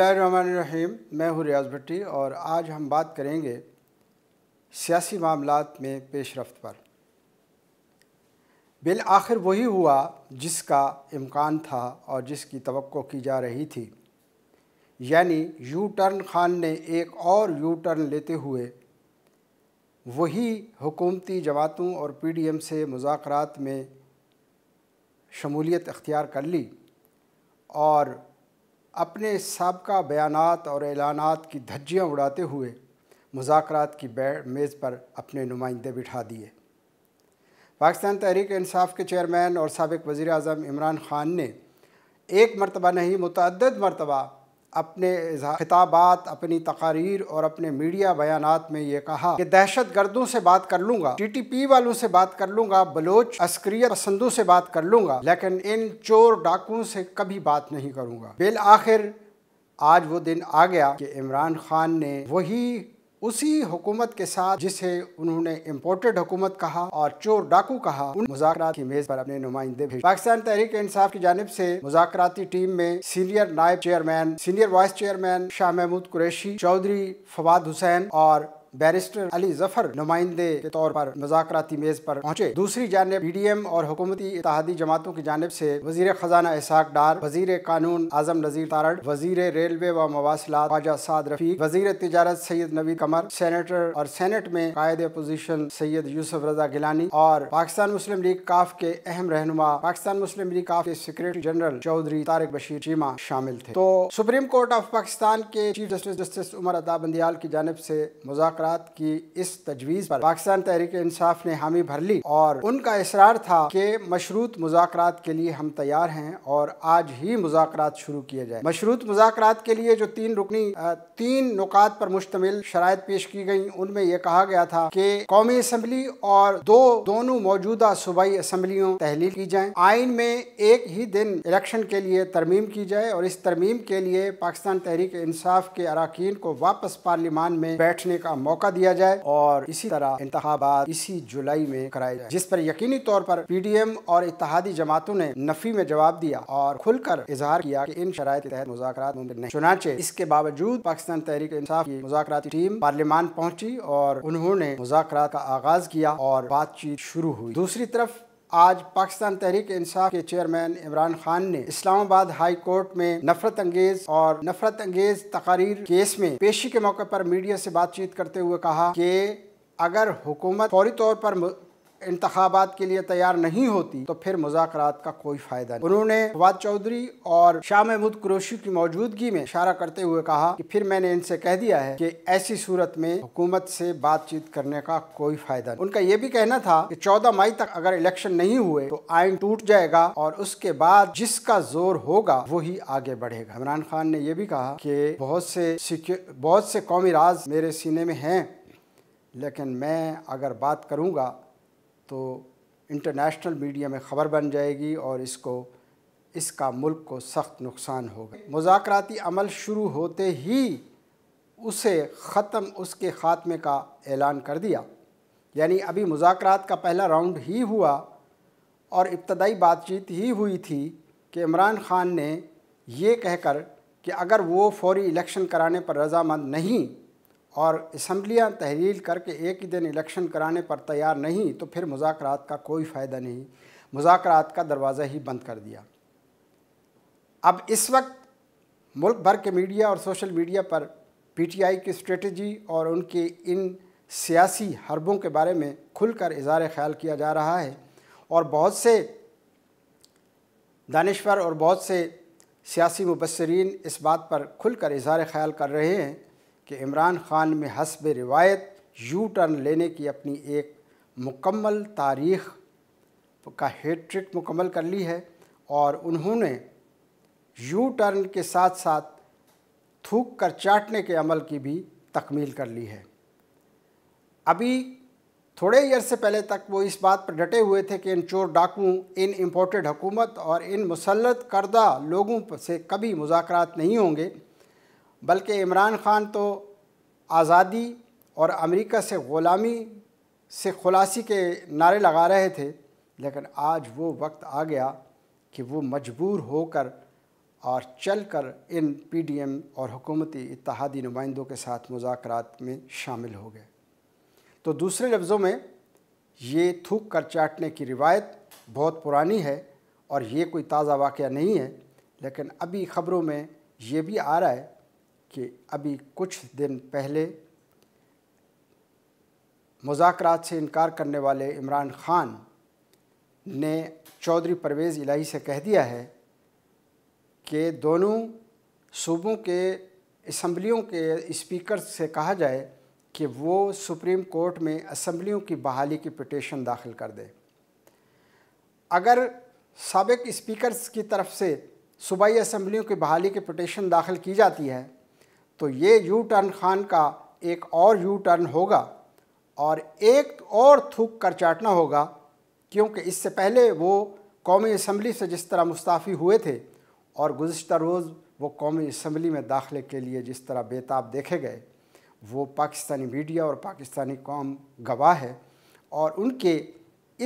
बसमीम मैं हूँ रियाज भट्टी और आज हम बात करेंगे सियासी मामलों में पेशरफ पर बिल आखिर वही हुआ जिसका इम्कान था और जिसकी तो की जा रही थी यानी यू टर्न खान ने एक और यू टर्न लेते हुए वही हुकूमती जमातों और पी डी एम से मुजाकरात में शमूलियत अख्तियार कर ली और अपने सबका बयानात और एलानात की धज्जियाँ उड़ाते हुए मुजात की मेज़ पर अपने नुमाइंदे बिठा दिए पाकिस्तान तहरीक इंसाफ के चेयरमैन और सबक वज़ी अजम इमरान ख़ान ने एक मरतबा नहीं मतद मरतबा अपने खिताबात अपनी तकारीर और अपने मीडिया बयान में ये कहा कि दहशत गर्दों से बात कर लूंगा टी टी पी वालों से बात कर लूंगा बलोच अस्क्रिय पसंदों से बात कर लूंगा लेकिन इन चोर डाकुओं से कभी बात नहीं करूँगा बिल आखिर आज वो दिन आ गया कि इमरान खान ने वही उसी हुकूमत के साथ जिसे उन्होंने इम्पोर्टेड हुकूमत कहा और चोर डाकू कहा उन मुजाकर की मेज पर अपने नुमाइंदे भेजे पाकिस्तान तहरीक इंसाफ की जानब से मुजाकती टीम में सीनियर नायब chairman senior vice chairman Shah Mahmood Qureshi Chaudhry Fawad Hussain और बैरिस्टर अली जफर नुमाइंदे के तौर पर मजाकती मेज पर पहुंचे दूसरी जानब पी डी एम और हुकूमती इतिहादी जमातों की जानब से वजीर खजाना इसहाक डार वजीर कानून आजम नजीर तारड़ वजीर रेलवे व मवासलात ख्वाजा साद रफीक वजीर तजारत सैयद नबी कमर सैनेटर और सैनेट में कायद अपोजिशन सैयद यूसुफ रजा गिलानी और पाकिस्तान मुस्लिम लीग काफ के अहम रहनुमा पाकिस्तान मुस्लिम लीग काफ के सेक्रेटरी जनरल चौधरी तारक बशीर चीमा शामिल थे तो सुप्रीम कोर्ट ऑफ पाकिस्तान के चीफ जस्टिस जस्टिस उमर अदाबंदियाल बंदियाल की जानब से मुजाक मुजात की इस तजवीज़ पर पाकिस्तान तहरीक इंसाफ ने हामी भर ली और उनका इसरार था कि मशरूत मुजात के लिए हम तैयार हैं और आज ही मुजात शुरू किए जाए मशरूत मुजात के लिए जो तीन रुकनी तीन नुकात पर मुश्तमिल शराय पेश की गई उनमें यह कहा गया था कि कौमी असम्बली और दो दोनों मौजूदा सूबाई असम्बलियों तहलील की जाए आइन में एक ही दिन इलेक्शन के लिए तरमीम की जाए और इस तरमीम के लिए पाकिस्तान तहरीक इंसाफ के अरकान को वापस पार्लियामान में बैठने का मौका दिया जाए और इसी तरह इंतबात इसी जुलाई में कराए जाए जिस पर यकीनी तौर पर पीडीएम और इतिहादी जमातों ने नफी में जवाब दिया और खुलकर इजहार किया कि इन शराय के तहत मुजाकर मुमकिन नहीं चुनाचे इसके बावजूद पाकिस्तान तहरीक इंसाफ की मुजाकती टीम पार्लियामान पहुंची और उन्होंने मुजाकर का आगाज किया और बातचीत शुरू हुई दूसरी तरफ आज पाकिस्तान तहरीक इंसाफ के चेयरमैन इमरान खान ने इस्लामाबाद हाई कोर्ट में नफरत अंगेज और नफरत अंगेज तकारीर केस में पेशी के मौके पर मीडिया से बातचीत करते हुए कहा कि अगर हुकूमत फौरी तौर पर इंतबात के लिए तैयार नहीं होती तो फिर मुजाकर का कोई फ़ायदा नहीं उन्होंने फवाद चौधरी और शाह महमूद कुरोशी की मौजूदगी में इशारा करते हुए कहा कि फिर मैंने इनसे कह दिया है कि ऐसी सूरत में हुकूमत से बातचीत करने का कोई फ़ायदा नहीं उनका यह भी कहना था कि चौदह मई तक अगर इलेक्शन नहीं हुए तो आइन टूट जाएगा और उसके बाद जिसका जोर होगा वही आगे बढ़ेगा इमरान खान ने यह भी कहा कि बहुत से बहुत से कौमी राज मेरे सीने में हैं लेकिन मैं अगर बात करूँगा तो इंटरनेशनल मीडिया में ख़बर बन जाएगी और इसको इसका मुल्क को सख्त नुकसान होगा मुजाकराती अमल शुरू होते ही उसे ख़त्म उसके ख़ात्मे का ऐलान कर दिया यानी अभी मुजाकरात का पहला राउंड ही हुआ और इब्तदाई बातचीत ही हुई थी कि इमरान ख़ान ने ये कहकर कि अगर वो फौरी इलेक्शन कराने पर रजामंद नहीं और इसम्बलियाँ तहरील करके एक ही दिन इलेक्शन कराने पर तैयार नहीं तो फिर मुजाकर का कोई फ़ायदा नहीं मुजाकर का दरवाज़ा ही बंद कर दिया अब इस वक्त मुल्क भर के मीडिया और सोशल मीडिया पर पीटीआई की स्ट्रेटजी और उनके इन सियासी हरबों के बारे में खुलकर इजहार ख्याल किया जा रहा है और बहुत से दानश्वर और बहुत से सियासी मुबसरीन इस बात पर खुलकर इजहार ख्याल कर रहे हैं कि इमरान खान में हसब रिवायत यू टर्न लेने की अपनी एक मुकम्मल तारीख़ का हेट्रिक मुकम्मल कर ली है और उन्होंने यू टर्न के साथ साथ थूक कर चाटने के अमल की भी तकमील कर ली है अभी थोड़े ही से पहले तक वो इस बात पर डटे हुए थे कि इन चोर डाकुओं इन इम्पोर्टेड हुकूमत और इन मुसलत करदा लोगों से कभी मुजाकर नहीं होंगे बल्कि इमरान ख़ान तो आज़ादी और अमेरिका से ग़ुलामी से खुलासी के नारे लगा रहे थे लेकिन आज वो वक्त आ गया कि वो मजबूर होकर और चल कर इन पी डी एम और हुकूमती इतिहादी नुमाइंदों के साथ मुजाकर में शामिल हो गए तो दूसरे लफ्ज़ों में ये थूक कर चाटने की रिवायत बहुत पुरानी है और ये कोई ताज़ा वाक़ नहीं है लेकिन अभी ख़बरों में ये भी आ रहा है कि अभी कुछ दिन पहले मुजाकर से इनकार करने वाले इमरान ख़ान ने चौधरी परवेज़ इलाही से कह दिया है कि दोनों सूबों के इसम्बलियों के इस्पीकर से कहा जाए कि वो सुप्रीम कोर्ट में असम्बलियों की बहाली की पटिशन दाखिल कर दे अगर सबक स्पीकर्स की तरफ से सूबाई असम्बलियों की बहाली की पटिशन दाखिल की जाती है तो ये यू टर्न खान का एक और यू टर्न होगा और एक और थूक कर चाटना होगा क्योंकि इससे पहले वो कौमी असम्बली से जिस तरह मुस्ताफ़ी हुए थे और गुज्त रोज़ वो कौमी इसम्बली में दाखिले के लिए जिस तरह बेताब देखे गए वो पाकिस्तानी मीडिया और पाकिस्तानी कौम गवाह है और उनके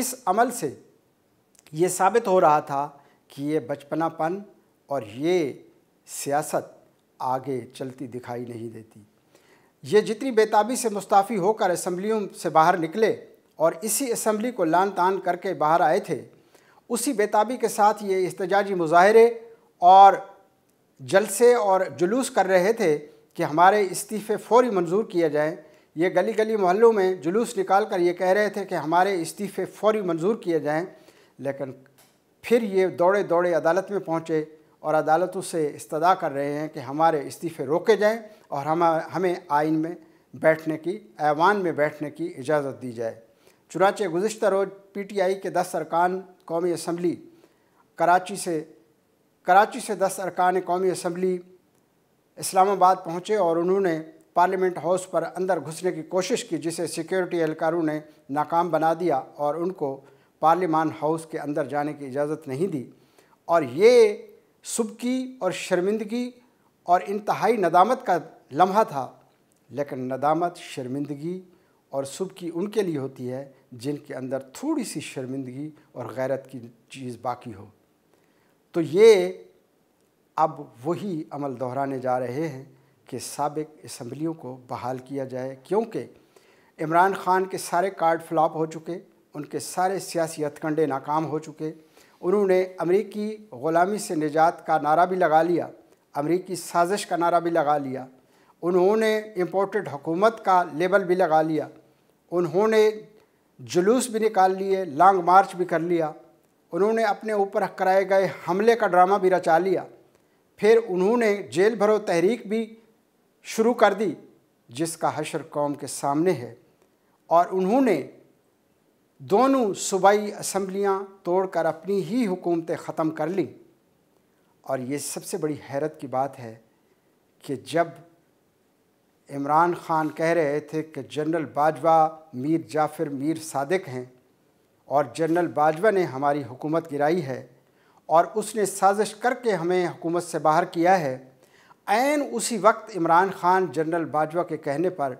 इस अमल से ये साबित हो रहा था कि ये बचपनापन और ये सियासत आगे चलती दिखाई नहीं देती ये जितनी बेताबी से मुस्ताफ़ी होकर असम्बलियों से बाहर निकले और इसी असम्बली को लान तान करके बाहर आए थे उसी बेताबी के साथ ये एहतजाजी मुजाहरे और जलसे और जुलूस कर रहे थे कि हमारे इस्तीफ़े फौरी मंजूर किए जाएँ ये गली गली मोहल्लों में जुलूस निकाल कर ये कह रहे थे कि हमारे इस्तीफ़े फौरी मंजूर किए जाएँ लेकिन फिर ये दौड़े दौड़े अदालत में पहुँचे और अदालतों से इस्तदा कर रहे हैं कि हमारे इस्तीफ़े रोके जाएं और हम हमें आइन में बैठने की ऐवान में बैठने की इजाज़त दी जाए चुनाचे गुज्त रोज़ पी टी आई के दस अरकान कौमी असम्बली कराची से कराची से दस अरकान कौमी असम्बली इस्लामाबाद पहुँचे और उन्होंने पार्लियामेंट हाउस पर अंदर घुसने की कोशिश की जिसे सिक्योरिटी एहलकारों ने नाकाम बना दिया और उनको पार्लियामान हाउस के अंदर जाने की इजाज़त नहीं दी और ये सुबकी और शर्मिंदगी और इंतहाई नदामत का लम्हा था लेकिन नदामत शर्मिंदगी और सुबकी उनके लिए होती है जिनके अंदर थोड़ी सी शर्मिंदगी और गैरत की चीज़ बाकी हो तो ये अब वही अमल दोहराने जा रहे हैं कि सबक इसम्बलियों को बहाल किया जाए क्योंकि इमरान खान के सारे कार्ड फ्लॉप हो चुके उनके सारे सियासी हथकंडे नाकाम हो चुके उन्होंने अमरीकी ग़ुलामी से निजात का नारा भी लगा लिया अमरीकी साजिश का नारा भी लगा लिया उन्होंने इम्पोर्टेड हुकूमत का लेबल भी लगा लिया उन्होंने जुलूस भी निकाल लिए लॉन्ग मार्च भी कर लिया उन्होंने अपने ऊपर कराए गए हमले का ड्रामा भी रचा लिया फिर उन्होंने जेल भरो तहरीक भी शुरू कर दी जिसका हशर कौम के सामने है और उन्होंने दोनों सूबाई असम्बलियाँ तोड़कर अपनी ही हुकूमतें ख़त्म कर लीं और ये सबसे बड़ी हैरत की बात है कि जब इमरान ख़ान कह रहे थे कि जनरल बाजवा मीर जाफ़िर मीर सादिक हैं और जनरल बाजवा ने हमारी हुकूमत गिराई है और उसने साजिश करके हमें हुकूमत से बाहर किया है ऐन उसी वक्त इमरान ख़ान जनरल बाजवा के कहने पर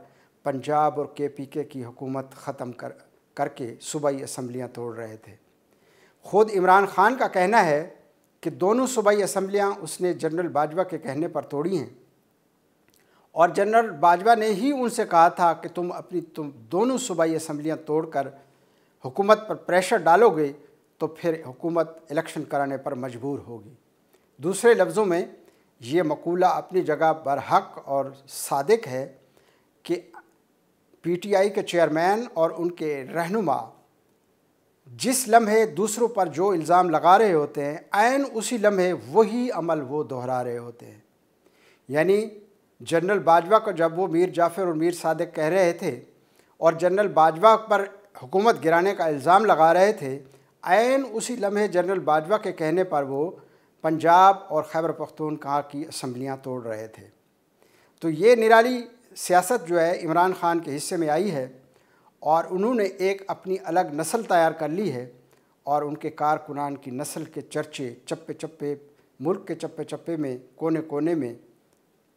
पंजाब और के पी के की हुकूमत ख़त्म कर करके सूबाई असम्बलियाँ तोड़ रहे थे खुद इमरान खान का कहना है कि दोनों सूबाई असम्बलियाँ उसने जनरल बाजवा के कहने पर तोड़ी हैं और जनरल बाजवा ने ही उनसे कहा था कि तुम अपनी तुम दोनों सूबाई असम्बलियाँ तोड़कर हुकूमत पर प्रेशर डालोगे तो फिर हुकूमत इलेक्शन कराने पर मजबूर होगी दूसरे लफ्ज़ों में ये मकूला अपनी जगह बरहक और सादक है कि पीटीआई के चेयरमैन और उनके रहनुमा जिस लम्हे दूसरों पर जो इल्ज़ाम लगा रहे होते हैं आन उसी लम्हे वही अमल वो दोहरा रहे होते हैं यानी जनरल बाजवा को जब वो मीर जाफ़र और मीर सादक कह रहे थे और जनरल बाजवा पर हुकूमत गिराने का इल्ज़ाम लगा रहे थे आन उसी लम्हे जनरल बाजवा के कहने पर वो पंजाब और खैबर पख्तूनख्वा की असम्बलियाँ तोड़ रहे थे तो ये निराली सियासत जो है इमरान ख़ान के हिस्से में आई है और उन्होंने एक अपनी अलग नस्ल तैयार कर ली है और उनके कारकुनान की नस्ल के चर्चे चप्पे चप्पे मुल्क के चप्पे चप्पे में कोने कोने में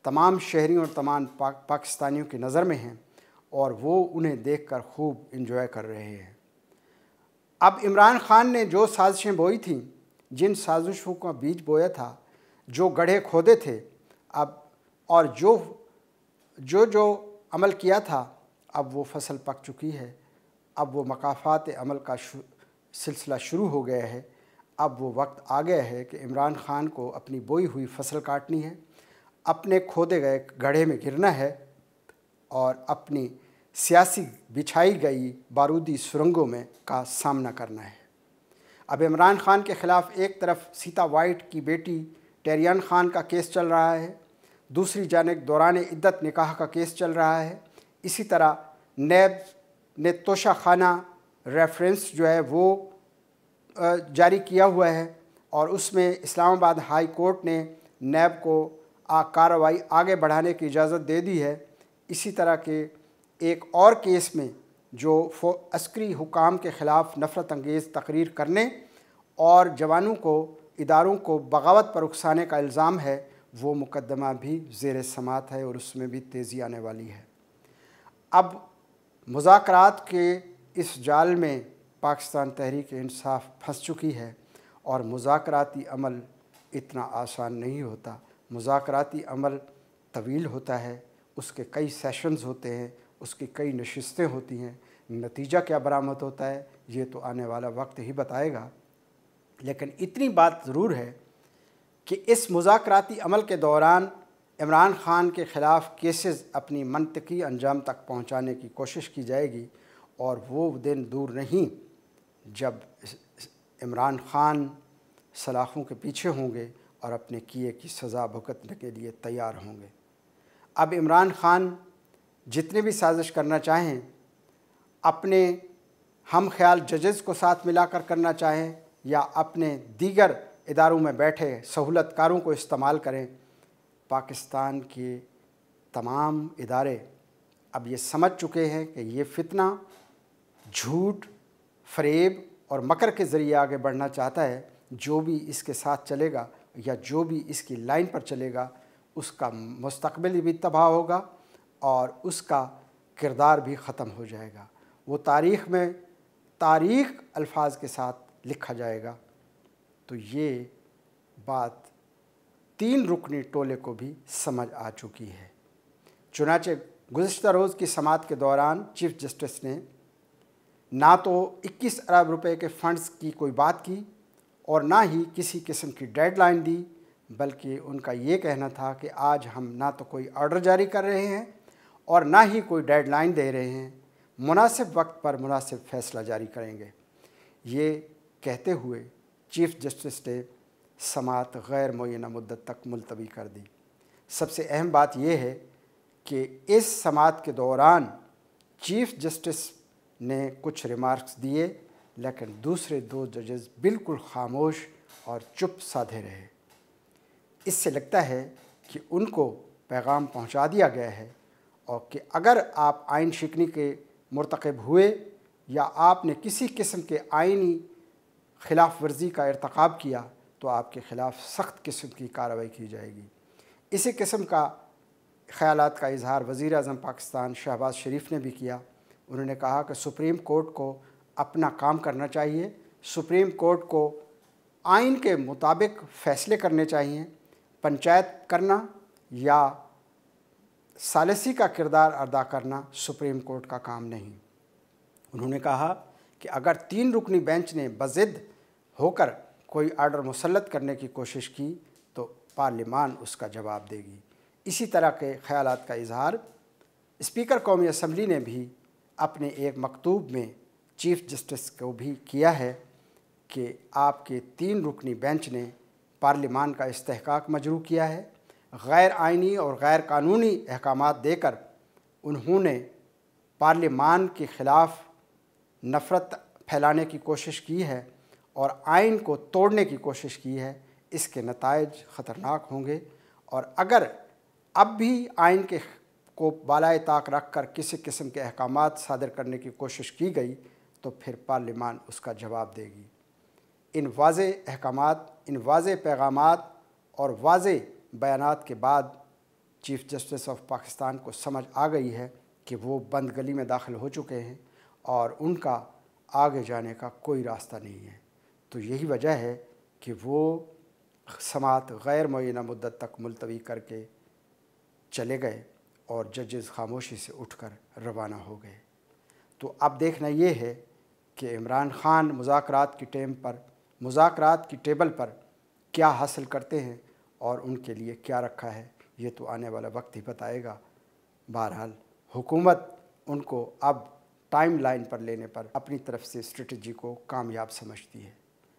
तमाम शहरी और तमाम पा, पाकिस्तानियों की नज़र में हैं और वो उन्हें देखकर खूब इन्जॉय कर रहे हैं अब इमरान ख़ान ने जो साजिशें बोई थीं जिन साजिशों का बीज बोया था जो गढ़े खोदे थे अब और जो जो जो अमल किया था अब वो फसल पक चुकी है अब वो मकाफात अमल का सिलसिला शुरू हो गया है अब वो वक्त आ गया है कि इमरान ख़ान को अपनी बोई हुई फसल काटनी है अपने खोदे गए गढ़े में गिरना है और अपनी सियासी बिछाई गई बारूदी सुरंगों में का सामना करना है अब इमरान ख़ान के ख़िलाफ़ एक तरफ सीता वाइट की बेटी टेरियान ख़ान का केस चल रहा है दूसरी जानब दौरान इद्दत निकाह का केस चल रहा है इसी तरह नैब ने तोशा खाना रेफरेंस जो है वो जारी किया हुआ है और उसमें इस्लामाबाद हाई कोर्ट ने नैब को कार्रवाई आगे बढ़ाने की इजाज़त दे दी है इसी तरह के एक और केस में जो अस्करी हुकाम के ख़िलाफ़ नफ़रत अंगेज़ तकरीर करने और जवानों को इदारों को बगावत पर उकसाने का इल्ज़ाम है वो मुकदमा भी जेर समात है और उसमें भी तेज़ी आने वाली है अब मुजाकर के इस जाल में पाकिस्तान तहरीक इंसाफ फंस चुकी है और मुजाकराती अमल इतना आसान नहीं होता मुजाकराती अमल तवील होता है उसके कई सेशंस होते हैं उसकी कई नशस्तें होती हैं नतीजा क्या बरामद होता है ये तो आने वाला वक्त ही बताएगा लेकिन इतनी बात ज़रूर है कि इस मुजाकराती अमल के दौरान इमरान खान के ख़िलाफ़ केसेस अपनी मनतकी अंजाम तक पहुँचाने की कोशिश की जाएगी और वो दिन दूर नहीं जब इमरान खान सलाखों के पीछे होंगे और अपने किए की सज़ा भुगतने के लिए तैयार होंगे अब इमरान खान जितने भी साजिश करना चाहें अपने हम ख्याल जजेस को साथ मिलाकर करना चाहें या अपने दीगर इदारों में बैठे सहूलतकारों को इस्तेमाल करें पाकिस्तान के तमाम इदारे अब ये समझ चुके हैं कि ये फितना झूठ फरेब और मकर के ज़रिए आगे बढ़ना चाहता है जो भी इसके साथ चलेगा या जो भी इसकी लाइन पर चलेगा उसका मुस्तबिल भी तबाह होगा और उसका किरदार भी ख़त्म हो जाएगा वो तारीख़ में तारीख़ अल्फाज के साथ लिखा जाएगा तो ये बात तीन रुकनी टोले को भी समझ आ चुकी है चुनाचे गुजशत रोज़ की समात के दौरान चीफ जस्टिस ने ना तो 21 अरब रुपए के फंड्स की कोई बात की और ना ही किसी किस्म की डेडलाइन दी बल्कि उनका ये कहना था कि आज हम ना तो कोई ऑर्डर जारी कर रहे हैं और ना ही कोई डेडलाइन दे रहे हैं मुनासिब वक्त पर मुनासिब फैसला जारी करेंगे ये कहते हुए चीफ जस्टिस ने समात गैर मुन मुद्दत तक मुलतवी कर दी सबसे अहम बात यह है कि इस समात के दौरान चीफ जस्टिस ने कुछ रिमार्क्स दिए लेकिन दूसरे दो जजेस बिल्कुल खामोश और चुप साधे रहे इससे लगता है कि उनको पैगाम पहुंचा दिया गया है और कि अगर आप आइन शिकनी के मरतकब हुए या आपने किसी किस्म के आइनी खिलाफ वर्जी का इरतकब किया तो आपके ख़िलाफ़ सख्त किस्म की कार्रवाई की जाएगी इसी किस्म का ख्याल का इजहार वज़ी अजम पाकिस्तान शहबाज शरीफ ने भी किया उन्होंने कहा कि सुप्रीम कोर्ट को अपना काम करना चाहिए सुप्रीम कोर्ट को आइन के मुताबिक फ़ैसले करने चाहिए पंचायत करना या सालसी का किरदार अदा करना सुप्रीम कोर्ट का काम नहीं उन्होंने कहा कि अगर तीन रुकनी बेंच ने बज़िद होकर कोई आर्डर मुसलत करने की कोशिश की तो पार्लिमान उसका जवाब देगी इसी तरह के ख्याल का इजहार स्पीकर कौमी असम्बली ने भी अपने एक मकतूब में चीफ जस्टिस को भी किया है कि आपके तीन रुकनी बेंच ने पार्लिमान का इस्तक मजरू किया है गैर आइनी और गैर कानूनी अहकाम देकर उन्होंने पार्लिमान के ख़िलाफ़ नफ़रत फैलाने की कोशिश की है और आइन को तोड़ने की कोशिश की है इसके नतज ख़तरनाक होंगे और अगर अब भी आइन के को बालाए ताक रख कर किसी किस्म के अहकाम सादर करने की कोशिश की गई तो फिर पार्लिमान उसका जवाब देगी इन वाज अहकाम इन वाज पैगाम और वाज बयान के बाद चीफ़ जस्टिस ऑफ पाकिस्तान को समझ आ गई है कि वो बंद गली में दाखिल हो चुके हैं और उनका आगे जाने का कोई रास्ता नहीं है तो यही वजह है कि वो समात गैर मुना मुद्दत तक मुलतवी करके चले गए और जजेस खामोशी से उठकर रवाना हो गए तो अब देखना ये है कि इमरान ख़ान मुजाकरात की टेम पर मुजाकरात की टेबल पर क्या हासिल करते हैं और उनके लिए क्या रखा है ये तो आने वाला वक्त ही बताएगा बहरहाल हुकूमत उनको अब टाइम लाइन पर लेने पर अपनी तरफ से स्ट्रेटजी को कामयाब समझती है